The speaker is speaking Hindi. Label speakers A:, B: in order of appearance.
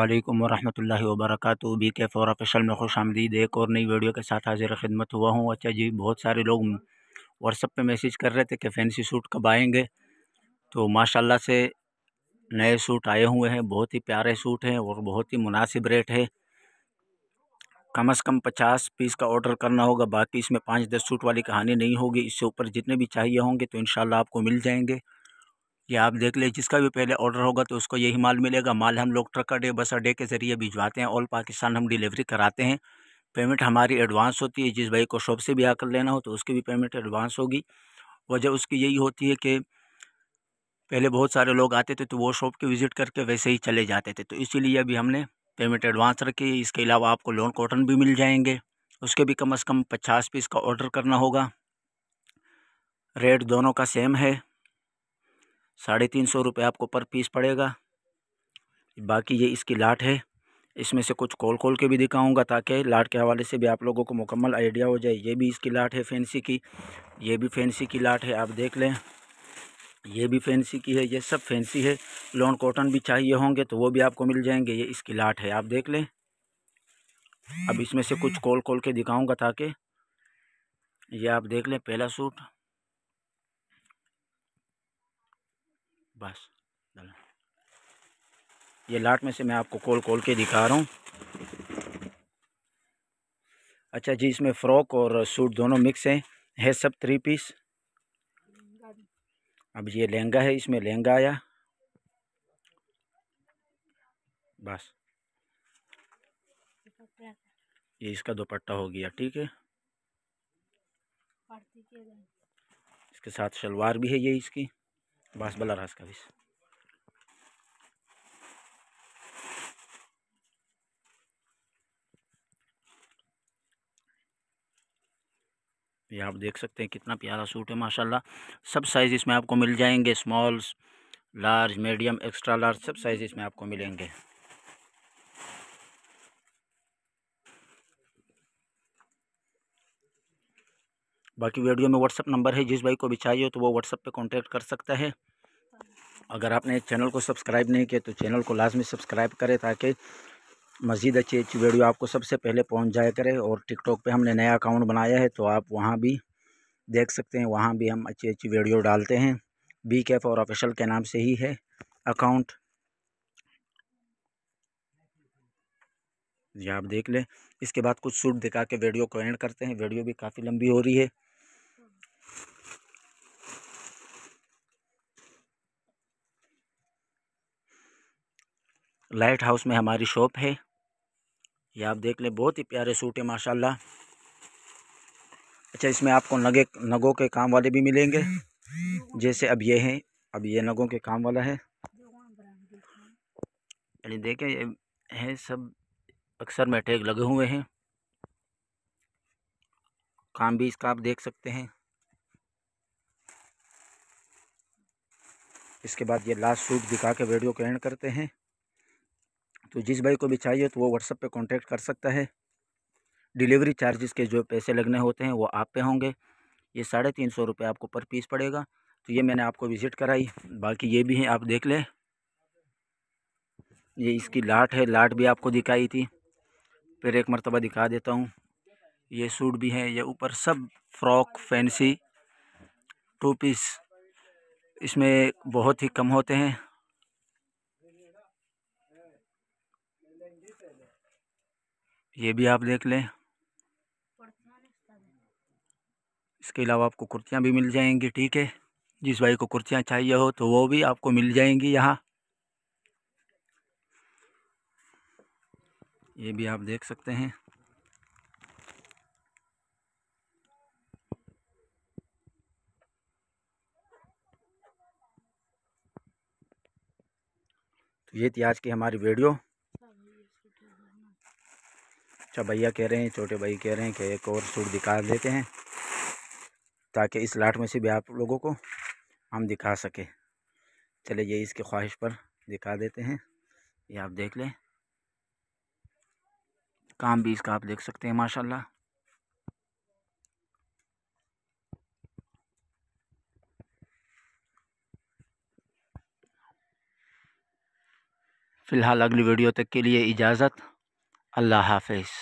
A: अल्लाम वरहमल वर्क बी के फ़ोर ऑफिशल में खुश आमदीद एक और नई वीडियो के साथ हाजिर खिदमत हुआ हूँ अच्छा जी बहुत सारे लोग व्हाट्सअप पे मैसेज कर रहे थे कि फैंसी सूट कब आएंगे तो माशाल्लाह से नए सूट आए हुए हैं बहुत ही प्यारे सूट हैं और बहुत ही मुनासिब रेट है कम अज़ कम पचास पीस का ऑर्डर करना होगा बाकी इसमें पाँच दस सूट वाली कहानी नहीं होगी इससे ऊपर जितने भी चाहिए होंगे तो इन आपको मिल जाएंगे कि आप देख ले जिसका भी पहले ऑर्डर होगा तो उसको यही माल मिलेगा माल हम लोग ट्रक अड्डे बस अड्डे के ज़रिए भिजवाते हैं ऑल पाकिस्तान हम डिलीवरी कराते हैं पेमेंट हमारी एडवांस होती है जिस भाई को शॉप से भी आकर लेना हो तो उसकी भी पेमेंट एडवांस होगी वजह उसकी यही होती है कि पहले बहुत सारे लोग आते थे तो वो शॉप के विज़िट करके वैसे ही चले जाते थे तो इसीलिए अभी हमने पेमेंट एडवांस रखी है इसके अलावा आपको लोन कॉटन भी मिल जाएंगे उसके भी कम अज़ कम पचास पीस का ऑर्डर करना होगा रेट दोनों का सेम है साढ़े तीन सौ रुपये आपको पर पीस पड़ेगा बाकी ये इसकी लाट है इसमें से कुछ कोल खोल के भी दिखाऊंगा ताकि लाट के हवाले से भी आप लोगों को मुकम्मल आइडिया हो जाए ये भी इसकी लाट है फैंसी की ये भी फैंसी की लाट है आप देख लें ये भी फैंसी की है ये सब फैंसी है लॉन कॉटन भी चाहिए होंगे तो वो भी आपको मिल जाएंगे ये इसकी लाट है आप देख लें अब इसमें से कुछ कोल कोल के दिखाऊँगा ताकि ये आप देख लें पहला सूट बस ये लाट में से मैं आपको कॉल कॉल के दिखा रहा हूँ अच्छा जी इसमें फ़्रॉक और सूट दोनों मिक्स हैं है सब थ्री पीस अब ये लहंगा है इसमें लहंगा आया बस ये इसका दोपट्टा हो गया ठीक है इसके साथ शलवार भी है ये इसकी बांस बला रहा इसका भी ये आप देख सकते हैं कितना प्यारा सूट है माशाल्लाह सब साइज़ इसमें आपको मिल जाएंगे smalls large medium extra large सब साइज़ इसमें आपको मिलेंगे बाकी वीडियो में व्हाट्सअप नंबर है जिस भाई को भी चाहिए तो वो व्हाट्सअप पे कांटेक्ट कर सकता है अगर आपने चैनल को सब्सक्राइब नहीं किया तो चैनल को लाजमी सब्सक्राइब करें ताकि मज़ीद अच्छी अच्छी वीडियो आपको सबसे पहले पहुँच जाया करे और टिकटॉक पर हमने नया अकाउंट बनाया है तो आप वहाँ भी देख सकते हैं वहाँ भी हम अच्छी अच्छी वीडियो डालते हैं बी कैफ और ऑफिशल के नाम से ही है अकाउंट ये आप देख लें इसके बाद कुछ सूट दिखा के वीडियो को एंड करते हैं वीडियो भी काफ़ी लंबी हो रही है लाइट हाउस में हमारी शॉप है ये आप देख लें बहुत ही प्यारे सूट है माशाल्लाह अच्छा इसमें आपको नगे नगों के काम वाले भी मिलेंगे जैसे अब ये हैं अब ये नगों के काम वाला है यानी देखें ये है सब अक्सर में टैग लगे हुए हैं काम भी इसका आप देख सकते हैं इसके बाद ये लास्ट सूट दिखा के वीडियो को एंड करते हैं तो जिस भाई को भी चाहिए तो वो व्हाट्सअप पे कांटेक्ट कर सकता है डिलीवरी चार्जेस के जो पैसे लगने होते हैं वो आप पे होंगे ये साढ़े तीन सौ रुपये आपको पर पीस पड़ेगा तो ये मैंने आपको विज़िट कराई बाकी ये भी हैं आप देख लें ये इसकी लाट है लाट भी आपको दिखाई थी फिर एक मरतबा दिखा देता हूँ ये सूट भी है ये ऊपर सब फ्रॉक फैंसी टू पीस इसमें बहुत ही कम होते हैं ये भी आप देख लें इसके अलावा आपको कुर्तियाँ भी मिल जाएंगी ठीक है जिस भाई को कुर्तियाँ चाहिए हो तो वो भी आपको मिल जाएंगी यहाँ ये भी आप देख सकते हैं तो ये थी आज की हमारी वीडियो अच्छा भैया कह रहे हैं छोटे भाई कह रहे हैं कि एक और सूट दिखा देते हैं ताकि इस लाट में से भी आप लोगों को हम दिखा सकें चले ये इसके ख्वाहिश पर दिखा देते हैं ये आप देख लें काम भी इसका आप देख सकते हैं माशाल्लाह फ़िलहाल अगली वीडियो तक के लिए इजाज़त अल्लाह हाफिज़